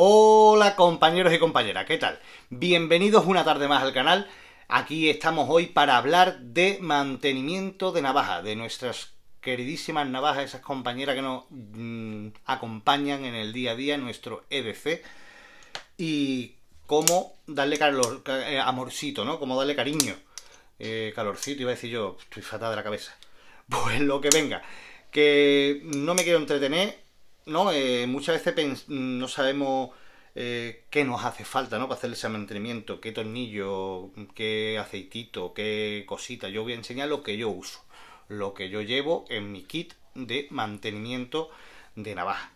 Hola compañeros y compañeras, ¿qué tal? Bienvenidos una tarde más al canal. Aquí estamos hoy para hablar de mantenimiento de navaja, de nuestras queridísimas navajas, esas compañeras que nos mm, acompañan en el día a día en nuestro EDC y cómo darle eh, amorcito, ¿no? Cómo darle cariño, eh, calorcito, iba a decir yo, estoy fatal de la cabeza. Pues lo que venga, que no me quiero entretener, ¿no? Eh, muchas veces no sabemos eh, qué nos hace falta, ¿no? Para hacer ese mantenimiento, qué tornillo, qué aceitito, qué cosita. Yo voy a enseñar lo que yo uso, lo que yo llevo en mi kit de mantenimiento de navaja.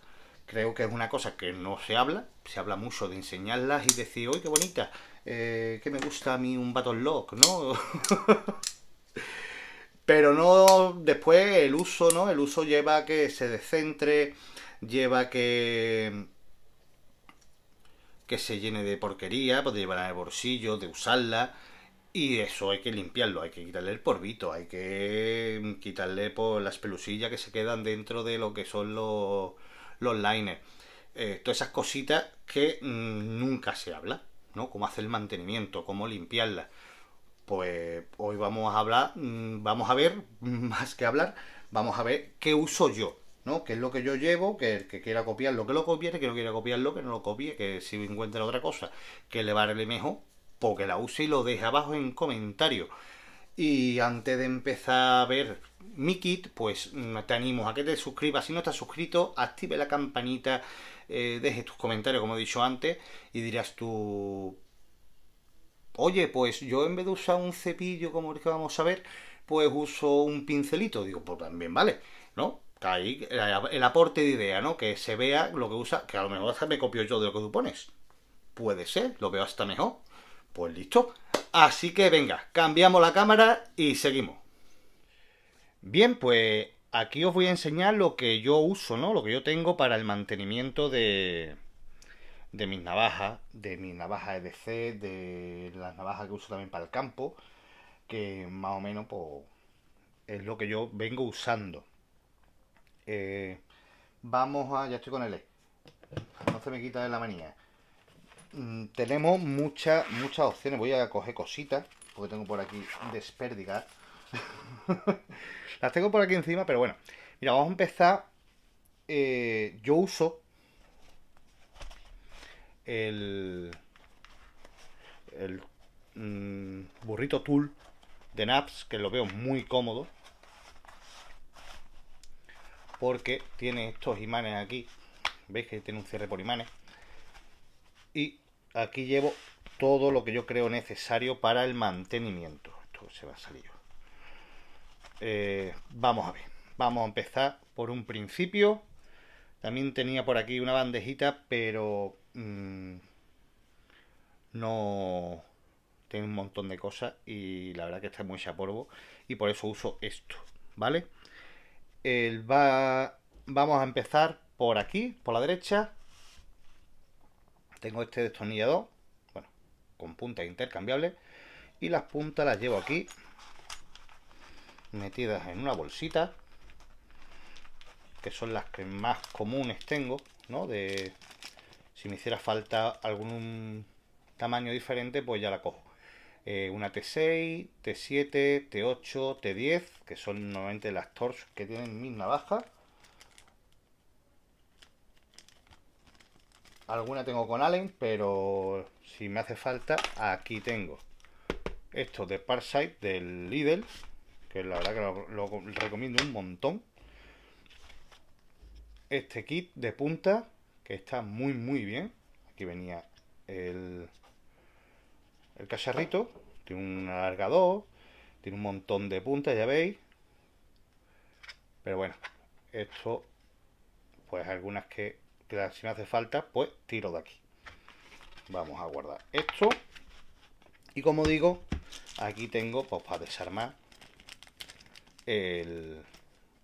Creo que es una cosa que no se habla, se habla mucho de enseñarlas y decir, hoy qué bonita! Eh, que me gusta a mí un battle lock, ¿no? pero no después el uso, ¿no? El uso lleva a que se descentre, lleva que que se llene de porquería, pues de llevarla el bolsillo, de usarla, y eso hay que limpiarlo, hay que quitarle el porvito, hay que quitarle pues, las pelusillas que se quedan dentro de lo que son los, los liners. Eh, todas esas cositas que mm, nunca se habla, ¿no? Cómo hacer el mantenimiento, cómo limpiarla. Pues hoy vamos a hablar, mm, vamos a ver, más que hablar, vamos a ver qué uso yo ¿no? Que es lo que yo llevo, que el que quiera copiarlo, que lo copie, que no quiera copiarlo, que no lo copie, que si encuentra otra cosa que le vale mejor, porque pues la use y lo deje abajo en comentario. Y antes de empezar a ver mi kit, pues mm, te animo a que te suscribas. Si no estás suscrito, active la campanita, eh, deje tus comentarios, como he dicho antes, y dirás tú... Oye, pues yo en vez de usar un cepillo como el que vamos a ver, pues uso un pincelito. Digo, pues también vale, ¿no? Ahí, el aporte de idea, ¿no? Que se vea lo que usa, que a lo mejor me copio yo de lo que tú pones. Puede ser, lo veo hasta mejor. Pues listo. Así que venga, cambiamos la cámara y seguimos. Bien, pues aquí os voy a enseñar lo que yo uso, ¿no? Lo que yo tengo para el mantenimiento de, de mis navajas, de mis navajas EDC, de las navajas que uso también para el campo, que más o menos pues, es lo que yo vengo usando. Eh, vamos a... Ya estoy con el e. No se me quita de la manía. Mm, tenemos muchas muchas opciones. Voy a coger cositas, porque tengo por aquí desperdigar. Las tengo por aquí encima, pero bueno. Mira, vamos a empezar. Eh, yo uso el, el mm, burrito tool de Naps, que lo veo muy cómodo porque tiene estos imanes aquí veis que tiene un cierre por imanes y aquí llevo todo lo que yo creo necesario para el mantenimiento esto se va a salir eh, vamos a ver vamos a empezar por un principio también tenía por aquí una bandejita pero mm, no tiene un montón de cosas y la verdad que está muy hecha y por eso uso esto vale va... vamos a empezar por aquí, por la derecha. Tengo este destornillador, bueno, con puntas intercambiables. Y las puntas las llevo aquí, metidas en una bolsita. Que son las que más comunes tengo, ¿no? De si me hiciera falta algún tamaño diferente, pues ya la cojo. Eh, una T6, T7, T8, T10, que son normalmente las torx que tienen mis navajas. Alguna tengo con Allen, pero si me hace falta, aquí tengo. Esto de Parsite del Lidl, que la verdad que lo recomiendo un montón. Este kit de punta, que está muy muy bien. Aquí venía el, el cacharrito. Tiene un alargador, tiene un montón de puntas, ya veis. Pero bueno, esto, pues algunas que, si me hace falta, pues tiro de aquí. Vamos a guardar esto. Y como digo, aquí tengo, pues para desarmar, el,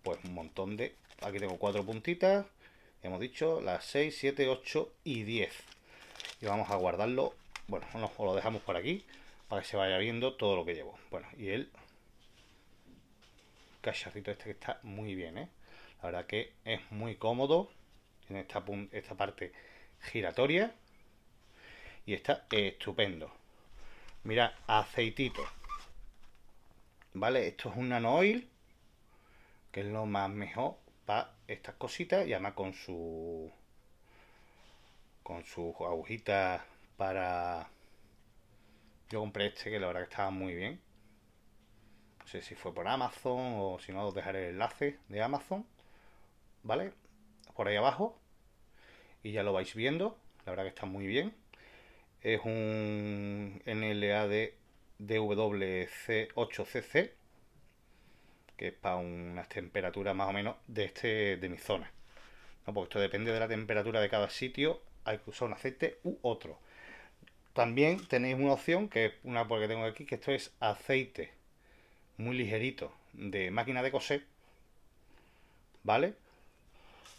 pues un montón de... Aquí tengo cuatro puntitas, hemos dicho, las 6, 7, 8 y 10. Y vamos a guardarlo bueno, lo dejamos por aquí para que se vaya viendo todo lo que llevo. Bueno, y el cacharrito este que está muy bien, ¿eh? La verdad que es muy cómodo. Tiene esta, esta parte giratoria. Y está estupendo. Mira, aceitito. ¿Vale? Esto es un nano oil. Que es lo más mejor para estas cositas. Y además con su... Con sus agujitas para... Yo compré este que la verdad que estaba muy bien. No sé si fue por Amazon o si no, os dejaré el enlace de Amazon. ¿Vale? Por ahí abajo. Y ya lo vais viendo. La verdad que está muy bien. Es un NLA DWC8CC. Que es para unas temperaturas más o menos de este de mi zona. No, porque esto depende de la temperatura de cada sitio. Hay que usar un aceite u otro también tenéis una opción, que es una porque tengo aquí, que esto es aceite muy ligerito de máquina de coser, ¿vale?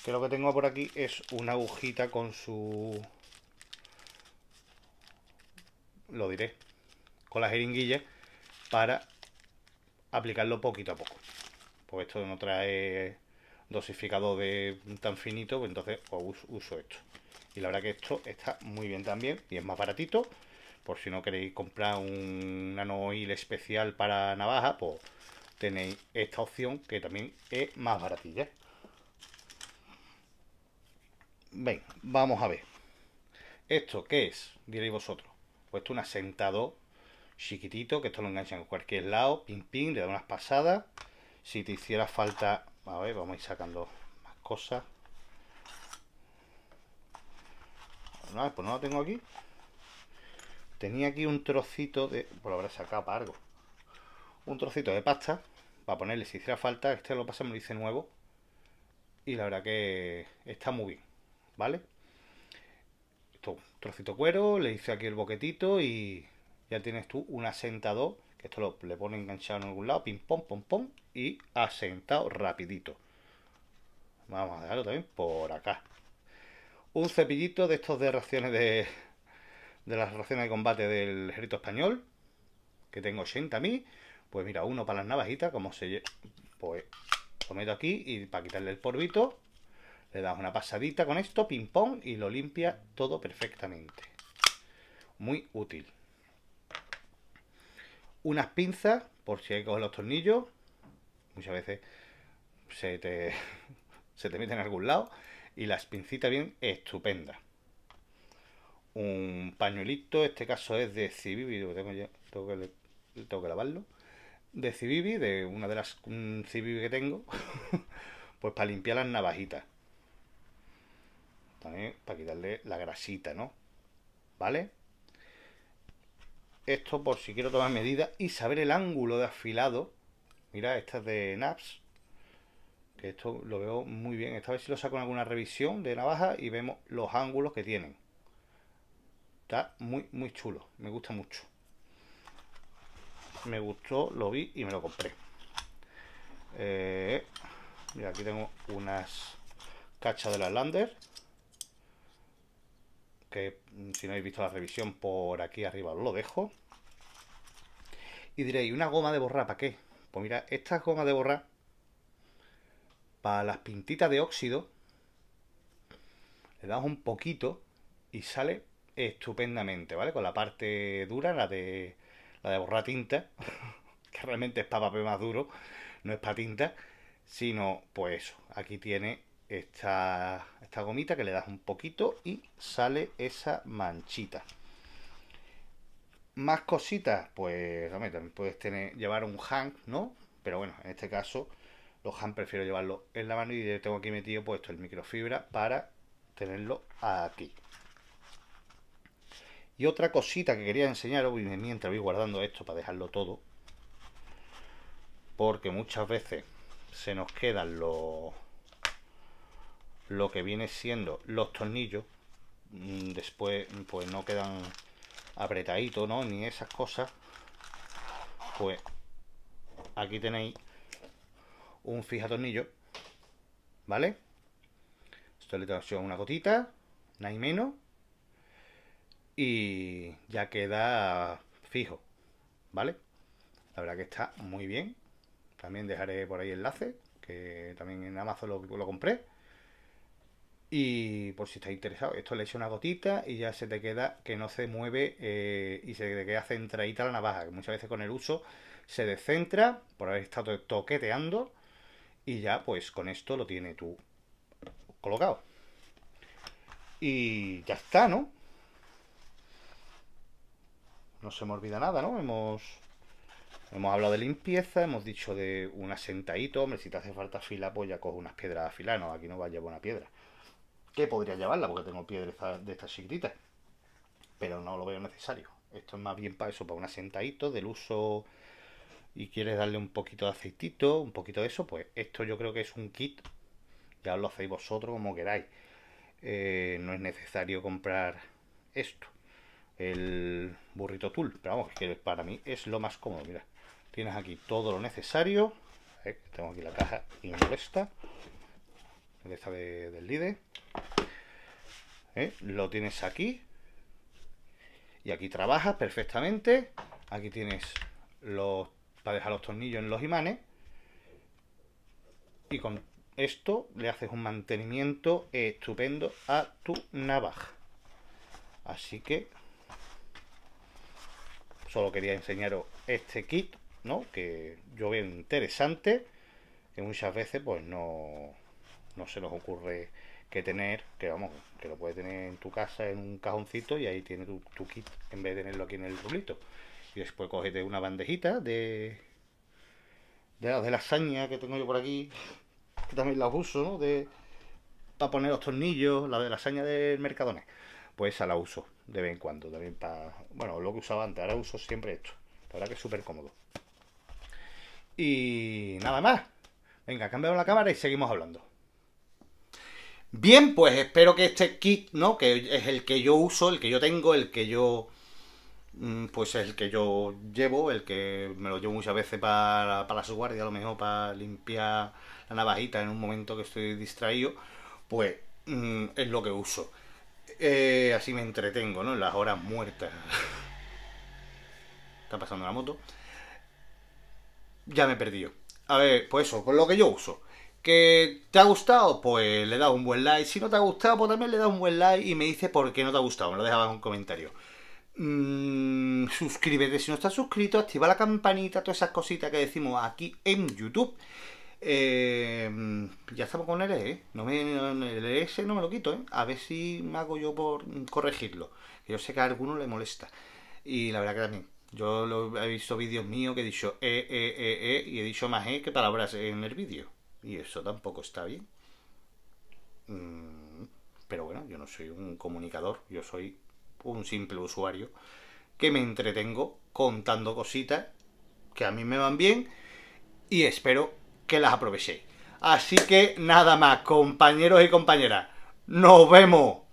Que lo que tengo por aquí es una agujita con su... Lo diré. Con la jeringuilla para aplicarlo poquito a poco. Pues esto no trae dosificador de tan finito, pues entonces uso esto. Y la verdad que esto está muy bien también y es más baratito. Por si no queréis comprar un nano especial para navaja, pues tenéis esta opción que también es más baratilla. Ven, vamos a ver. ¿Esto qué es? Diréis vosotros. Pues esto un asentado chiquitito, que esto lo enganchan en cualquier lado, pin pin, le da unas pasadas. Si te hiciera falta... A ver, vamos a ir sacando más cosas. Pues no, pues no lo tengo aquí. Tenía aquí un trocito de... Por pues habrá sacado para algo. Un trocito de pasta. Para ponerle si hiciera falta. Este lo pasamos me lo hice nuevo. Y la verdad que está muy bien. ¿Vale? Esto, trocito cuero. Le hice aquí el boquetito. Y ya tienes tú un asentador. Que esto lo, le pone enganchado en algún lado. Pim, pom, pom, pom. Y asentado rapidito. Vamos a dejarlo también por acá un cepillito de estos de raciones de, de las raciones de combate del ejército español, que tengo 80 a mí, pues mira, uno para las navajitas, como se... Pues lo meto aquí y para quitarle el polvito, le das una pasadita con esto, ping pong, y lo limpia todo perfectamente. Muy útil. Unas pinzas, por si hay que coger los tornillos. Muchas veces se te, se te meten en algún lado y la espincita bien estupenda. Un pañuelito, este caso es de Civivi, tengo, tengo, que, tengo que lavarlo. De Civivi, de una de las que tengo, pues para limpiar las navajitas. También para quitarle la grasita, ¿no? ¿Vale? Esto por si quiero tomar medidas y saber el ángulo de afilado. Mira, esta es de Naps, que esto lo veo muy bien. Esta vez si lo saco en alguna revisión de navaja y vemos los ángulos que tienen. Está muy, muy chulo. Me gusta mucho. Me gustó, lo vi y me lo compré. Eh, mira, aquí tengo unas cachas de las Lander. Que mm, si no habéis visto la revisión, por aquí arriba os lo dejo. Y diréis, ¿una goma de borrar para qué? Pues mira, estas gomas de borrar para las pintitas de óxido, le das un poquito y sale estupendamente, ¿vale? Con la parte dura, la de, la de borrar tinta, que realmente es para papel más duro, no es para tinta, sino pues eso, aquí tiene esta, gomita que le das un poquito y sale esa manchita. Más cositas, pues también puedes tener, llevar un hang, ¿no? Pero bueno, en este caso lo jam prefiero llevarlo en la mano y tengo aquí metido puesto pues, el microfibra para tenerlo aquí. Y otra cosita que quería enseñaros, mientras voy guardando esto para dejarlo todo, porque muchas veces se nos quedan los lo que viene siendo los tornillos mm, después pues no quedan apretaditos no ni esas cosas pues aquí tenéis un tornillo ¿vale? Esto le una gotita, nada y menos, y ya queda fijo, ¿vale? La verdad que está muy bien. También dejaré por ahí enlace, que también en Amazon lo, compré. Y por si está interesado esto le una gotita y ya se te queda que no se mueve eh, y se te queda centradita la navaja, que muchas veces con el uso se descentra por haber estado toqueteando y ya pues con esto lo tiene tú colocado. Y ya está, ¿no? No se me olvida nada, ¿no? Hemos, hemos hablado de limpieza, hemos dicho de un asentadito. Hombre, si te hace falta fila, pues ya cojo unas piedras a fila. No, aquí no va a llevar una piedra. Que podría llevarla, porque tengo piedras de estas chiquititas. Pero no lo veo necesario. Esto es más bien para eso, para un asentadito del uso y quieres darle un poquito de aceitito, un poquito de eso, pues esto yo creo que es un kit, ya lo hacéis vosotros como queráis. Eh, no es necesario comprar esto, el burrito tool, pero vamos, que para mí es lo más cómodo, mira. Tienes aquí todo lo necesario, eh, tengo aquí la caja y de esta del líder. Eh, lo tienes aquí y aquí trabajas perfectamente. Aquí tienes los a dejar los tornillos en los imanes. Y con esto le haces un mantenimiento estupendo a tu navaja. Así que solo quería enseñaros este kit, ¿no? Que yo veo interesante, que muchas veces pues no, no se nos ocurre que tener, que vamos, que lo puedes tener en tu casa en un cajoncito y ahí tiene tu, tu kit en vez de tenerlo aquí en el rulito. Pues después cogete una bandejita de, de, de lasaña que tengo yo por aquí, que también la uso, ¿no? De, para poner los tornillos, la de lasaña del Mercadona. Pues esa la uso de vez en cuando también para... Bueno, lo que usaba antes, ahora uso siempre esto. La verdad que es súper cómodo. Y nada más. Venga, cambiamos la cámara y seguimos hablando. Bien, pues espero que este kit, ¿no? Que es el que yo uso, el que yo tengo, el que yo Mm, pues el que yo llevo, el que me lo llevo muchas veces para, para su guardia, a lo mejor para limpiar la navajita en un momento que estoy distraído, pues mm, es lo que uso. Eh, así me entretengo, ¿no? En las horas muertas. Está pasando la moto. Ya me he perdido. A ver, pues eso, con lo que yo uso. ¿Que te ha gustado? Pues le da un buen like. Si no te ha gustado, pues también le da un buen like y me dice por qué no te ha gustado. Me lo dejas en un comentario. Mm, suscríbete si no estás suscrito, activa la campanita, todas esas cositas que decimos aquí en YouTube. Eh, ya estamos con el E, ¿eh? no me, el E no me lo quito, ¿eh? a ver si me hago yo por corregirlo. Yo sé que a alguno le molesta. Y la verdad que también, yo he visto vídeos míos que he dicho E, E, E, E, y he dicho más E que palabras en el vídeo. Y eso tampoco está bien. Mm, pero bueno, yo no soy un comunicador, yo soy un simple usuario, que me entretengo contando cositas que a mí me van bien y espero que las aprovechéis. Así que nada más, compañeros y compañeras. Nos vemos.